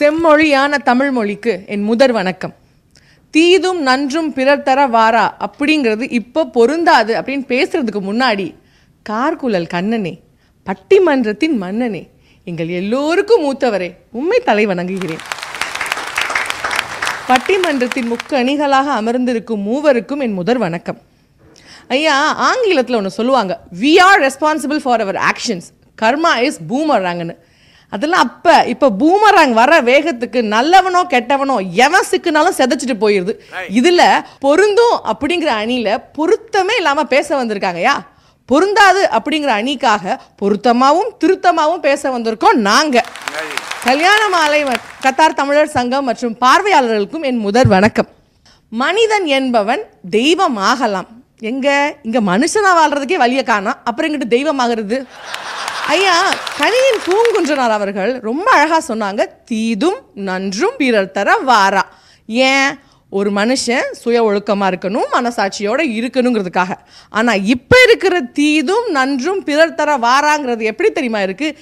செம்மொழியான தமிழ் மொழிக்கு என் முதற் வணக்கம் தீதும் நன்றும் பிறர் தர வாரா அப்படிங்கிறது இப்போ பொருந்தாது அப்படின்னு பேசுறதுக்கு முன்னாடி கார்குழல் கண்ணனே பட்டிமன்றத்தின் மன்னனே எங்கள் எல்லோருக்கும் மூத்தவரே உண்மை தலை வணங்குகிறேன் பட்டிமன்றத்தின் முக்க அணிகளாக அமர்ந்திருக்கும் மூவருக்கும் என் முதற் வணக்கம் ஐயா ஆங்கிலத்தில் ஒன்று சொல்லுவாங்க we are responsible for our actions karma is பூமராங்கன்னு அதெல்லாம் அப்போ இப்போ பூமராங் வர வேகத்துக்கு நல்லவனோ கெட்டவனோ எவன் சிக்குனாலும் செதைச்சிட்டு போயிடுது இதில் பொருந்தும் அப்படிங்கிற அணியில் பொருத்தமே இல்லாமல் பேச வந்திருக்காங்கயா பொருந்தாது அப்படிங்கிற அணிக்காக பொருத்தமாகவும் திருத்தமாகவும் பேச வந்திருக்கோம் நாங்கள் கல்யாண மாலை கத்தார் தமிழர் சங்கம் மற்றும் பார்வையாளர்களுக்கும் என் முதற் வணக்கம் மனிதன் என்பவன் தெய்வம் ஆகலாம் எங்கே இங்கே மனுஷனாக வாழ்கிறதுக்கே வழியை காணும் அப்புறம் எங்கிட்டு தெய்வம் ஆகிறது ஐயா கனியின் பூங்குன்றனார் அவர்கள் ரொம்ப அழகாக சொன்னாங்க தீதும் நன்றும் பிறர் தர வாரா ஏன் ஒரு மனுஷன் சுய ஒழுக்கமாக இருக்கணும் மனசாட்சியோடு இருக்கணுங்கிறதுக்காக ஆனால் இப்போ இருக்கிற தீதும் நன்றும் பிறர் தர வாராங்கிறது எப்படி தெரியுமா இருக்குது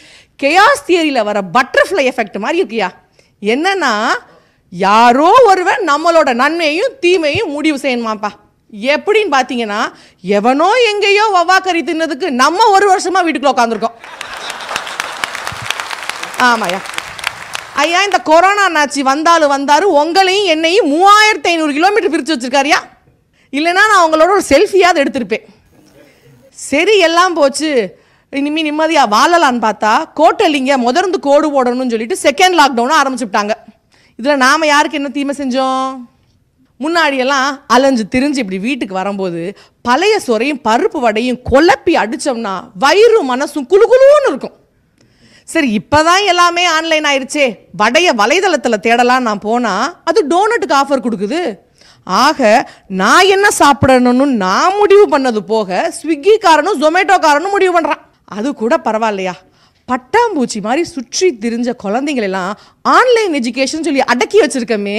கெயாஸ் தியரியில் வர பட்டர்ஃப்ளை எஃபெக்ட் மாதிரி இருக்கியா என்னன்னா யாரோ ஒருவன் நம்மளோட நன்மையும் தீமையும் முடிவு செய்யணுமாப்பா எப்படின்னு பார்த்தீங்கன்னா எவனோ எங்கேயோ வவ்வாக்கறி தின்னதுக்கு நம்ம ஒரு வருஷமாக வீட்டுக்குள்ள உட்காந்துருக்கோம் ஆமாயா ஐயா இந்த கொரோனா நாச்சி வந்தாலும் வந்தார் உங்களையும் என்னையும் மூவாயிரத்தி ஐநூறு கிலோமீட்டர் பிரித்து வச்சுருக்காருயா இல்லைன்னா நான் அவங்களோட ஒரு செல்ஃபியாவது எடுத்திருப்பேன் சரி எல்லாம் போச்சு இனிமேல் நிம்மதியாக வாழலான்னு பார்த்தா கோட்டலிங்க முதர்ந்து கோடு போடணும்னு சொல்லிட்டு செகண்ட் லாக்டவுனும் ஆரம்பிச்சுட்டாங்க இதில் நாம் யாருக்கு என்ன தீமை செஞ்சோம் முன்னாடியெல்லாம் அலைஞ்சு திரிஞ்சு இப்படி வீட்டுக்கு வரும்போது பழைய சுரையும் பருப்பு வடையும் குழப்பி அடித்தோம்னா வயிறு மனசும் குழு குழுன்னு இருக்கும் சரி இப்போ தான் எல்லாமே ஆன்லைன் ஆயிடுச்சே வடைய வலைதளத்தில் தேடலாம் நான் போனால் அது டோனட்டுக்கு ஆஃபர் கொடுக்குது ஆக நான் என்ன சாப்பிடணும்னு நான் முடிவு பண்ணது போக ஸ்விக்கிக்காரனும் ஜொமேட்டோக்காரனும் முடிவு பண்ணுறான் அது கூட பரவாயில்லையா பட்டாம்பூச்சி மாதிரி சுற்றி திரிஞ்ச குழந்தைங்களெல்லாம் ஆன்லைன் எஜுகேஷன் சொல்லி அடக்கி வச்சுருக்கமே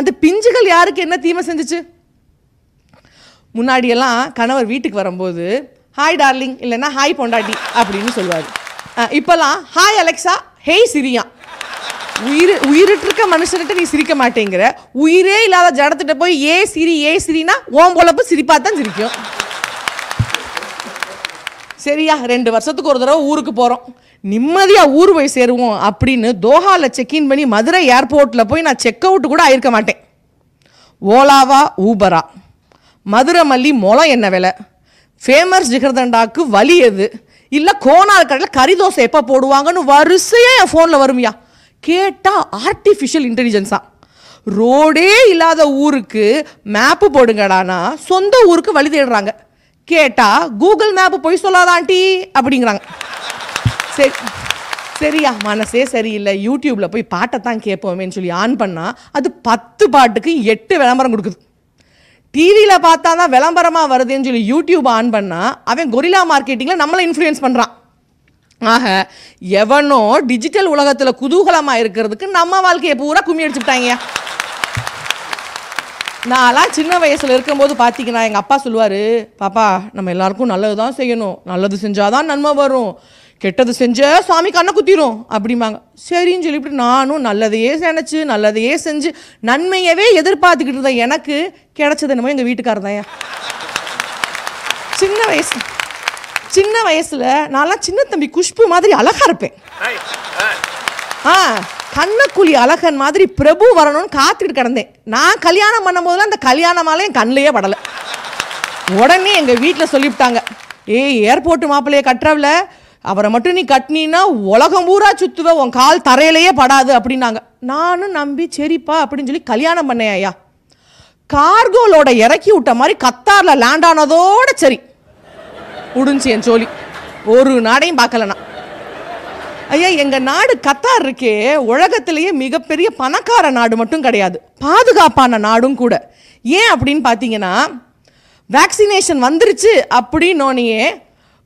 அந்த பிஞ்சுகள் யாருக்கு என்ன தீமை செஞ்சிச்சு முன்னாடியெல்லாம் கணவர் வீட்டுக்கு வரும்போது ஹாய் டார்லிங் இல்லைன்னா ஹாய் பொண்டாட்டி அப்படின்னு சொல்லுவார் இப்போல்லாம் ஹாய் அலெக்ஸா ஹேய் சிரியா உயிர் உயிரிட்டிருக்க மனுஷன்கிட்ட நீ சிரிக்க மாட்டேங்கிற உயிரே இல்லாத ஜடத்திட்ட போய் ஏ சிரி ஏ சிரினா ஓம் பொழப்பு சிரிப்பா தான் சிரிக்கும் சரியா ரெண்டு வருஷத்துக்கு ஒரு தடவை ஊருக்கு போகிறோம் நிம்மதியாக ஊர் போய் சேருவோம் அப்படின்னு தோஹாவில் செக்இன் பண்ணி மதுரை ஏர்போர்ட்டில் போய் நான் செக் அவுட் கூட ஆயிருக்க மாட்டேன் ஓலாவா ஊபரா மதுரை மல்லி மொளம் என்ன விலை ஃபேமஸ் ஜிகர்தண்டாக்கு வலி எது இல்லை கோனால் கடையில் கறி தோசை எப்போ போடுவாங்கன்னு வரிசையாக என் ஃபோனில் வருமியா கேட்டால் ஆர்டிஃபிஷியல் இன்டெலிஜென்ஸாக ரோடே இல்லாத ஊருக்கு மேப்பு போடுங்கடானா சொந்த ஊருக்கு வழி தேடுறாங்க கேட்டால் கூகுள் மேப்பு போய் சொல்லாதாண்டி அப்படிங்கிறாங்க சரி சரியா மனசே சரியில்லை யூடியூப்பில் போய் பாட்டை தான் கேட்போமேன்னு சொல்லி ஆன் பண்ணால் அது பத்து பாட்டுக்கு எட்டு விளம்பரம் கொடுக்குது டிவியில் பார்த்தா தான் விளம்பரமாக வருதுன்னு சொல்லி யூடியூப் ஆன் பண்ணால் அவன் கொரிலா மார்க்கெட்டிங்கில் நம்மளை இன்ஃப்ளூயன்ஸ் பண்ணுறான் ஆக எவனோ டிஜிட்டல் உலகத்தில் குதூகலமாக இருக்கிறதுக்கு நம்ம வாழ்க்கையை பூரா கும்மி அடிச்சுக்கிட்டாங்க நான்லாம் சின்ன வயசில் இருக்கும்போது பார்த்தீங்கன்னா எங்கள் அப்பா சொல்லுவார் பாப்பா நம்ம எல்லாருக்கும் நல்லது தான் செய்யணும் நல்லது செஞ்சால் தான் நன்மை வரும் கெட்டது செஞ்ச சாமி கண்ணை குத்திரும் அப்படிம்பாங்க சரின்னு சொல்லிவிட்டு நானும் நல்லதையே நினச்சி நல்லதையே செஞ்சு நன்மையவே எதிர்பார்த்துக்கிட்டு இருந்தேன் எனக்கு கிடச்சது என்னமோ எங்கள் வீட்டுக்காரர் தான் சின்ன வயசு சின்ன வயசில் நான்லாம் சின்ன தம்பி குஷ்பு மாதிரி அழகாக இருப்பேன் ஆ கண்ணக்குழி அழகன் மாதிரி பிரபு வரணும்னு காத்துக்கிட்டு கிடந்தேன் நான் கல்யாணம் பண்ணும் போதெல்லாம் அந்த கல்யாண மாலை என் கண்ணிலேயே படலை உடனே எங்கள் வீட்டில் சொல்லிவிட்டாங்க ஏய் ஏர்போர்ட்டு மாப்பிள்ளையை கட்டுறவில் அவரை மட்டும் நீ கட்டினா உலகம் பூரா சுத்துவ உன் கால் தரையிலேயே படாது அப்படின்னாங்க நானும் நம்பி சரிப்பா அப்படின்னு சொல்லி கல்யாணம் பண்ணேன் ஐயா கார்கோலோட இறக்கி விட்ட மாதிரி கத்தாரில் லேண்ட் ஆனதோட சரி முடிஞ்சு என் சோழி ஒரு நாடையும் பார்க்கலண்ணா ஐயா எங்கள் நாடு கத்தார் இருக்கே உலகத்திலேயே மிகப்பெரிய பணக்கார நாடு மட்டும் கிடையாது பாதுகாப்பான நாடும் கூட ஏன் அப்படின்னு பார்த்தீங்கன்னா வேக்சினேஷன் வந்துருச்சு அப்படின்னோனையே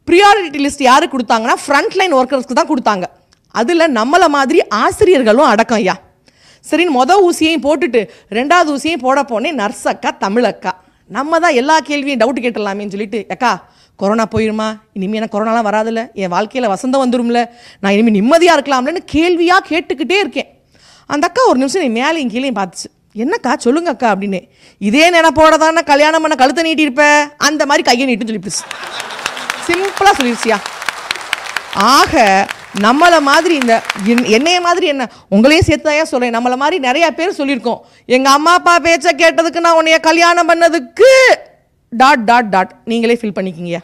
ப்ரியாரிட்டி லிஸ்ட் யாருக்கு கொடுத்தாங்கன்னா ஃப்ரண்ட்லைன் ஒர்க்கர்ஸ்க்கு தான் கொடுத்தாங்க அதில் நம்மளை மாதிரி ஆசிரியர்களும் அடக்கம் ஐயா சரின்னு மொதல் ஊசியையும் போட்டுட்டு ரெண்டாவது ஊசியையும் போட போனேன் நர்ஸ் அக்கா தமிழக்கா நம்ம தான் எல்லா கேள்வியும் டவுட் கேட்டலாமே சொல்லிட்டு அக்கா கொரோனா போயிருமா இனிமேல் எனக்கு கொரோனாலாம் வராதில்ல என் வாழ்க்கையில் வசந்தம் வந்துடும்ல நான் இனிமேல் நிம்மதியாக இருக்கலாம்லன்னு கேள்வியாக கேட்டுக்கிட்டே இருக்கேன் அந்த அக்கா ஒரு நிமிஷம் நீ மேலேயும் கீழேயும் பார்த்துச்சு என்னக்கா சொல்லுங்க அக்கா அப்படின்னு இதே நினைப்போட தானே கல்யாணம் பண்ண கழுத்தை நீட்டியிருப்பேன் அந்த மாதிரி கையை நீட்டுன்னு சொல்லிப்பிடுச்சு சிம்பிளாக சொல்லிருச்சியா ஆக நம்மளை மாதிரி இந்த என்னைய மாதிரி என்ன உங்களையும் சேர்த்துதாயா சொல்கிறேன் நம்மளை மாதிரி நிறையா பேர் சொல்லியிருக்கோம் எங்கள் அம்மா அப்பா பேச்சை கேட்டதுக்கு நான் உன்னைய கல்யாணம் பண்ணதுக்கு டாட் டாட் டாட் நீங்களே ஃபீல் பண்ணிக்கிங்க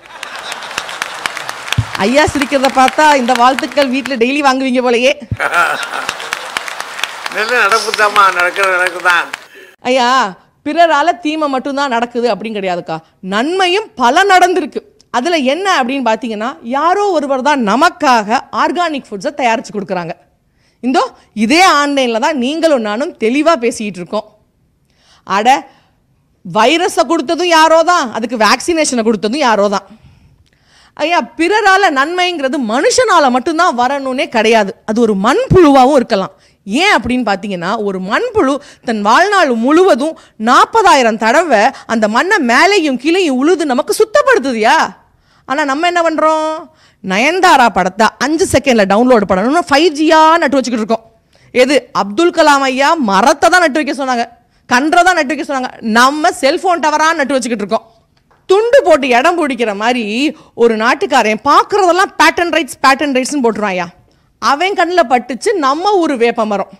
ஐயா சிரிக்கிறத பார்த்தா இந்த வாழ்த்துக்கள் வீட்டில் டெய்லி வாங்குவீங்க போலயே ஐயா பிறரால தீமை மட்டும்தான் நடக்குது அப்படின்னு கிடையாதுக்கா நன்மையும் பல நடந்திருக்கு அதில் என்ன அப்படின்னு பார்த்தீங்கன்னா யாரோ ஒருவர் தான் நமக்காக ஆர்கானிக் ஃபுட்ஸை தயாரித்து கொடுக்குறாங்க இந்தோ இதே ஆன்லைனில் தான் நீங்களும் நானும் தெளிவாக பேசிக்கிட்டு இருக்கோம் அட வைரஸை கொடுத்ததும் யாரோ தான் அதுக்கு வேக்சினேஷனை கொடுத்ததும் யாரோ தான் ஐயா பிறரால் நன்மைங்கிறது மனுஷனால் மட்டும்தான் வரணுன்னே கிடையாது அது ஒரு மண்புழுவாகவும் இருக்கலாம் ஏன் அப்படின்னு பார்த்தீங்கன்னா ஒரு மண்புழு தன் வாழ்நாள் முழுவதும் நாற்பதாயிரம் தடவை அந்த மண்ணை மேலேயும் கீழேயும் உழுது நமக்கு சுத்தப்படுத்துதியா ஆனால் நம்ம என்ன பண்ணுறோம் நயன்தாரா படத்தை அஞ்சு செகண்டில் டவுன்லோட் பண்ணணும்னு ஃபைவ் ஜியாக நட்டு வச்சுக்கிட்டு இருக்கோம் எது அப்துல் கலாம் ஐயா மரத்தை தான் நட்டு வைக்க சொன்னாங்க கன்றை தான் நட்டு வைக்க சொன்னாங்க நம்ம செல்ஃபோன் டவராக நட்டு வச்சுக்கிட்டு இருக்கோம் துண்டு போட்டு இடம் பிடிக்கிற மாதிரி ஒரு நாட்டுக்காரன் பார்க்குறதெல்லாம் பேட்டன் ரைட்ஸ் பேட்டன் ரைட்ஸ்னு போட்டுருவான் ஐயா அவன் கண்ணில் பட்டுச்சு நம்ம ஊர் வேப்ப மரம்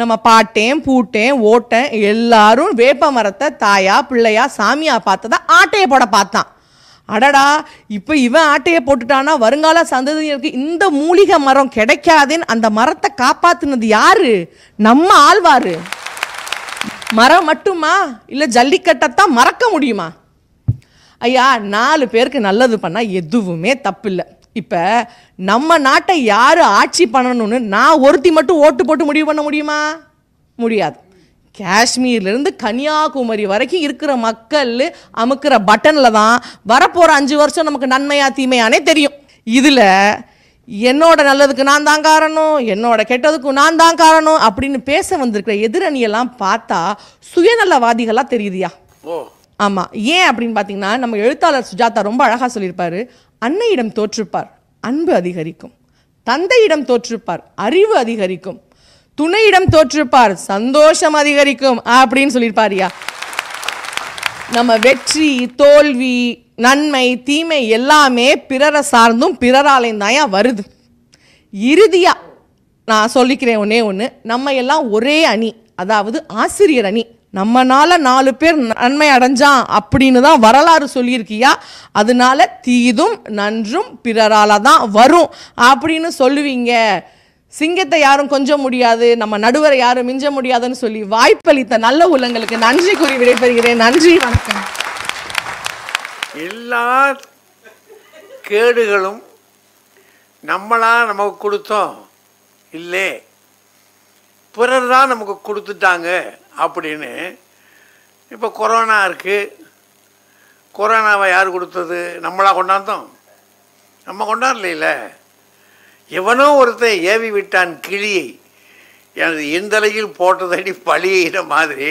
நம்ம பாட்டேன் பூட்டேன் ஓட்டேன் எல்லாரும் வேப்ப மரத்தை தாயா பிள்ளையா சாமியா பார்த்ததா ஆட்டையை போட பார்த்தான் அடடா இப்போ இவன் ஆட்டையை போட்டுட்டானா வருங்கால சந்ததியருக்கு இந்த மூலிகை மரம் கிடைக்காதேன்னு அந்த மரத்தை காப்பாத்தினது யாரு நம்ம ஆழ்வாரு மரம் மட்டுமா இல்லை ஜல்லிக்கட்டைத்தான் மறக்க முடியுமா ஐயா நாலு பேருக்கு நல்லது பண்ணால் எதுவுமே தப்பில்லை இப்போ நம்ம நாட்டை யார் ஆட்சி பண்ணணும்னு நான் ஒருத்தி மட்டும் ஓட்டு போட்டு முடிவு பண்ண முடியுமா முடியாது காஷ்மீர்லேருந்து கன்னியாகுமரி வரைக்கும் இருக்கிற மக்கள் அமுக்கிற பட்டனில் தான் வரப்போகிற அஞ்சு வருஷம் நமக்கு நன்மையா தீமையானே தெரியும் இதில் என்னோட நல்லதுக்கு நான் தான் காரணம் என்னோட கெட்டதுக்கு நான் தான் காரணம் அப்படின்னு பேச வந்திருக்கிற எதிரணியெல்லாம் பார்த்தா சுயநலவாதிகளாக தெரியுதியா ஆமாம் ஏன் அப்படின்னு பார்த்தீங்கன்னா நம்ம எழுத்தாளர் சுஜாதா ரொம்ப அழகாக சொல்லியிருப்பாரு அன்னையிடம் தோற்றுப்பார் அன்பு அதிகரிக்கும் தந்தையிடம் தோற்றுப்பார் அறிவு அதிகரிக்கும் துணையிடம் தோற்றுப்பார் சந்தோஷம் அதிகரிக்கும் அப்படின்னு சொல்லியிருப்பாரியா நம்ம வெற்றி தோல்வி நன்மை தீமை எல்லாமே பிறரை சார்ந்தும் பிறராலையும் தான் வருது இறுதியாக நான் சொல்லிக்கிறேன் ஒன்றே ஒன்று நம்ம எல்லாம் ஒரே அணி அதாவது ஆசிரியர் அணி நம்மனால நாலு பேர் நன்மை அடைஞ்சான் அப்படின்னு தான் வரலாறு சொல்லியிருக்கியா அதனால தீதும் நன்றும் பிறரால தான் வரும் அப்படின்னு சொல்லுவீங்க சிங்கத்தை யாரும் கொஞ்ச முடியாது நம்ம நடுவரை யாரும் மிஞ்ச முடியாதுன்னு சொல்லி வாய்ப்பளித்த நல்ல உள்ளங்களுக்கு நன்றி கூறி விடைபெறுகிறேன் நன்றி வணக்கம் எல்லா கேடுகளும் நம்மளா நமக்கு கொடுத்தோம் இல்லை பிறர் தான் நமக்கு கொடுத்துட்டாங்க அப்படின்னு இப்போ கொரோனா இருக்குது கொரோனாவை யார் கொடுத்தது நம்மளாக கொண்டாந்தோம் நம்ம கொண்டாடலையில எவனோ ஒருத்தன் ஏவி விட்டான் கிளியை எனது இந்தலையில் போட்டதடி பழியின மாதிரி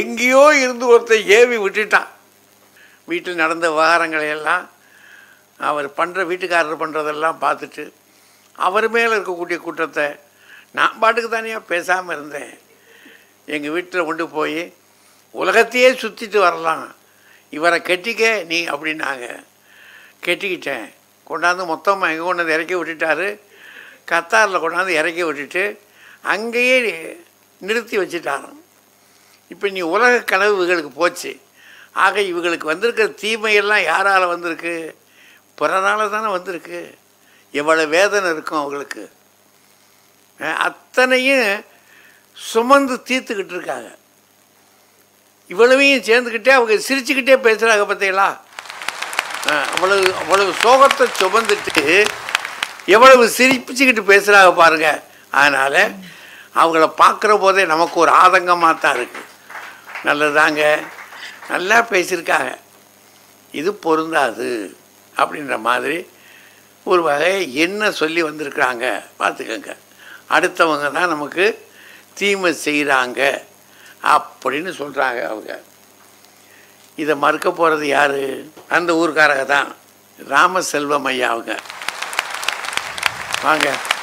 எங்கேயோ இருந்து ஒருத்தர் ஏவி விட்டுட்டான் வீட்டில் நடந்த விவகாரங்களை எல்லாம் அவர் பண்ணுற வீட்டுக்காரர் பண்ணுறதெல்லாம் பார்த்துட்டு அவர் மேலே இருக்கக்கூடிய குற்றத்தை நான் பாட்டுக்கு தானே பேசாமல் இருந்தேன் எங்கள் வீட்டில் கொண்டு போய் உலகத்தையே சுற்றிட்டு வரலாம் இவரை கட்டிக்க நீ அப்படின்னாங்க கட்டிக்கிட்டேன் கொண்டாந்து மொத்தமாக எங்கே கொண்டாந்து இறக்கி விட்டுட்டாரு கத்தாரில் கொண்டாந்து இறக்கி விட்டுட்டு அங்கேயே நிறுத்தி வச்சுட்டாரு இப்போ நீ உலக கனவு இவங்களுக்கு போச்சு ஆக இவங்களுக்கு வந்திருக்கிற தீமையெல்லாம் யாரால் வந்திருக்கு பிறனால தானே வந்திருக்கு எவ்வளோ வேதனை இருக்கும் அவங்களுக்கு அத்தனையும் சுமந்து தீர்த்துக்கிட்டு இருக்காங்க இவ்வளவையும் சேர்ந்துக்கிட்டே அவங்க சிரிச்சுக்கிட்டே பேசுகிறாங்க பார்த்தீங்களா அவ்வளவு அவ்வளவு சோகத்தை சுமந்துட்டு எவ்வளவு சிரிப்பிச்சுக்கிட்டு பேசுகிறாங்க பாருங்கள் அதனால் அவங்கள பார்க்குற போதே நமக்கு ஒரு ஆதங்கமாக தான் இருக்குது நல்லதாங்க நல்லா பேசியிருக்காங்க இது பொருந்தாது அப்படின்ற மாதிரி ஒரு வகையை என்ன சொல்லி வந்திருக்கிறாங்க பார்த்துக்கங்க அடுத்தவங்க தான் நமக்கு தீமை செய்கிறாங்க அப்படின்னு சொல்கிறாங்க அவங்க இதை மறுக்க போகிறது யார் அந்த ஊருக்காரங்க தான் ராமசெல்வம் ஐயா அவங்க வாங்க